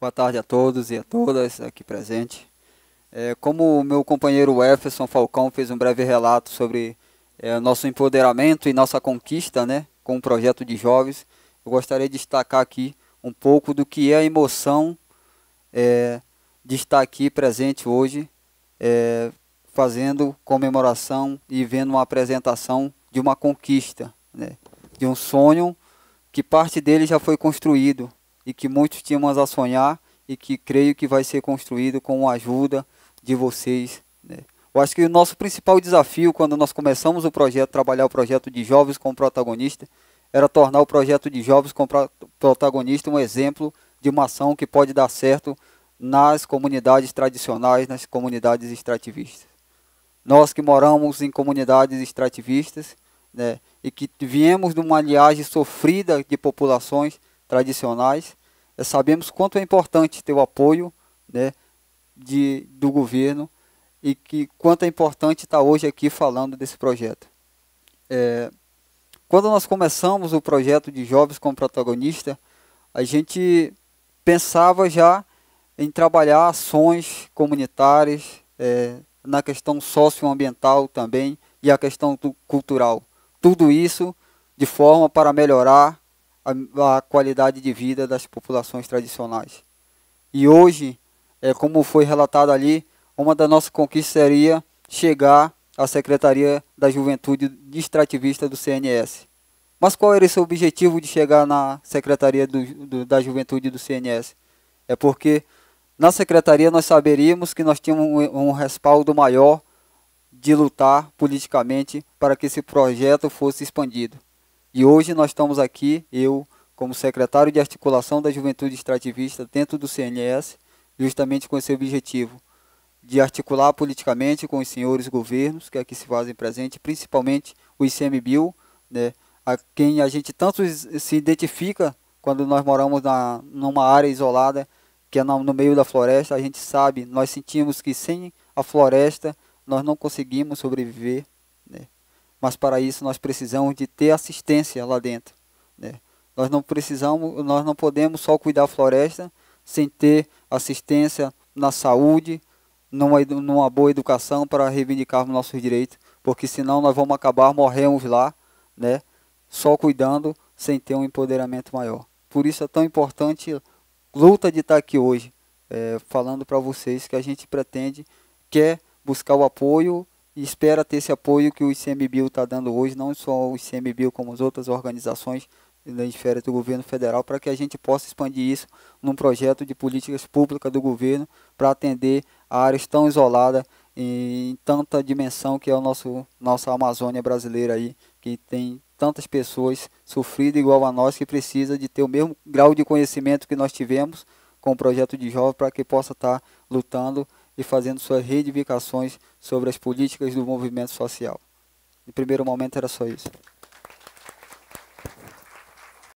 Boa tarde a todos e a todas aqui presentes. É, como o meu companheiro Jefferson Falcão fez um breve relato sobre é, nosso empoderamento e nossa conquista né, com o projeto de jovens, eu gostaria de destacar aqui um pouco do que é a emoção é, de estar aqui presente hoje, é, fazendo comemoração e vendo uma apresentação de uma conquista, né, de um sonho que parte dele já foi construído e que muitos tínhamos a sonhar e que creio que vai ser construído com a ajuda de vocês. Né? Eu acho que o nosso principal desafio quando nós começamos o projeto, trabalhar o projeto de jovens como protagonista, era tornar o projeto de jovens como protagonista um exemplo de uma ação que pode dar certo nas comunidades tradicionais, nas comunidades extrativistas. Nós que moramos em comunidades extrativistas né, e que viemos de uma aliagem sofrida de populações tradicionais, é, sabemos quanto é importante ter o apoio né, de, do governo e que quanto é importante estar tá hoje aqui falando desse projeto. É, quando nós começamos o projeto de jovens como protagonista, a gente pensava já em trabalhar ações comunitárias é, na questão socioambiental também e a questão cultural. Tudo isso de forma para melhorar a, a qualidade de vida das populações tradicionais. E hoje, é, como foi relatado ali, uma das nossas conquistas seria chegar à Secretaria da Juventude Extrativista do CNS. Mas qual era esse objetivo de chegar na Secretaria do, do, da Juventude do CNS? É porque na Secretaria nós saberíamos que nós tínhamos um, um respaldo maior de lutar politicamente para que esse projeto fosse expandido. E hoje nós estamos aqui, eu, como secretário de articulação da juventude extrativista dentro do CNS, justamente com esse objetivo de articular politicamente com os senhores governos que aqui é se fazem presente, principalmente o ICMBio, né, a quem a gente tanto se identifica quando nós moramos na, numa área isolada, que é no, no meio da floresta, a gente sabe, nós sentimos que sem a floresta nós não conseguimos sobreviver, mas para isso nós precisamos de ter assistência lá dentro. Né? Nós não precisamos, nós não podemos só cuidar da floresta sem ter assistência na saúde, numa, numa boa educação para reivindicarmos nossos direitos, porque senão nós vamos acabar morremos lá, né? Só cuidando sem ter um empoderamento maior. Por isso é tão importante luta de estar aqui hoje, é, falando para vocês que a gente pretende quer buscar o apoio espera ter esse apoio que o ICMBio está dando hoje, não só o ICMBio como as outras organizações da esfera do governo federal, para que a gente possa expandir isso num projeto de políticas públicas do governo para atender áreas tão isoladas em tanta dimensão que é o nosso nossa Amazônia brasileira aí, que tem tantas pessoas sofridas igual a nós que precisa de ter o mesmo grau de conhecimento que nós tivemos com o projeto de jovem para que possa estar tá lutando e fazendo suas reivindicações sobre as políticas do movimento social. Em primeiro momento era só isso.